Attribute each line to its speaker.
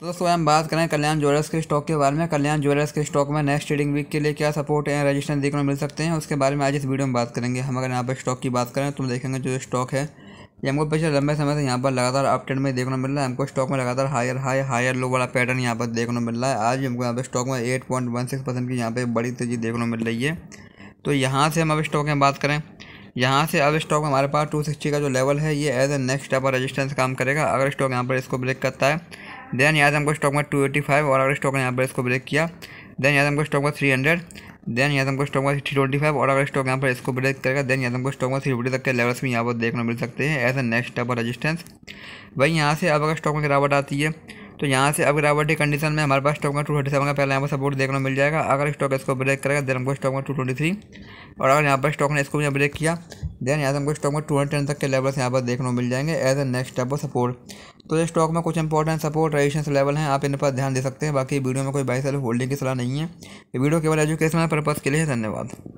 Speaker 1: तो दोस्तों हम बात करें कल्याण ज्वेलर्स के स्टॉक के बारे में कल्याण ज्वेलर्स के स्टॉक में नेक्स्ट ट्रेडिंग वीक के लिए क्या सपोर्ट या रजिस्ट्रेंस देखने को मिल सकते हैं उसके बारे में आज इस वीडियो में बात करेंगे हम अगर यहाँ पर स्टॉक की बात करें तो हम देखेंगे जो स्टॉक है ये हमको पिछले लंबे समय से यहाँ पर लगातार अपट्रेंड में देखने को मिल रहा है हमको स्टॉक में लगातार हायर हाई हायर लो वाला पैटर्न यहाँ पर देखने को मिल रहा है आज हमको यहाँ पर स्टॉक में eight point one six percent की यहाँ पर बड़ी तेज़ी देखने को मिल रही है तो यहाँ से हम अब स्टॉक में बात करें यहाँ से अब स्टॉक हमारे पास टू सिक्सटी का जो लेवल है ये as a next upper resistance काम करेगा अगर स्टॉक यहाँ पर इसको ब्रेक करता है देन याद हमको स्टॉक में टू एटी फाइव और अगर स्टॉक ने यहाँ पर इसको ब्रेक किया देन याद हमको स्टॉक में थ्री हंड्रेड देन याद हमको स्टॉक में थ्री ट्वेंटी फाइव और अगर स्टॉक यहाँ पर इसको ब्रेक करेगा देन याद हमको स्टॉक में थ्री फिफ्टी तक के लेवल्स भी यहाँ पर देखने मिल सकते हैं as a next upper resistance वहीं यहाँ से अब अगर स्टॉक में गिरावट आती है तो यहाँ से अब गिरावट की कंडीशन में हमारे पास स्टॉक में टू थर्टी सेवन का पहले यहाँ पर सपोर्ट देखने मिल जाएगा अगर स्टॉक इसको ब्रेक करेगा देन हमको स्टॉक में टू ट्वेंटी थ्री और अगर यहाँ पर स्टॉक ने इसको भी ब्रेक किया देन यहाँ से हमको स्टॉक में टू हंड्रेड तक के लेवल्स यहाँ पर देखने को मिल जाएंगे as a next type of support तो ये स्टॉक में कुछ इंपॉर्टेंट सपोर्ट रेजिस्टेंस लेवल हैं आप इन पर ध्यान दे सकते हैं बाकी वीडियो में कोई बाई सेल होल्डिंग की सलाह नहीं है वीडियो केवल एजुकेशनल पर्पज़ के लिए धन्यवाद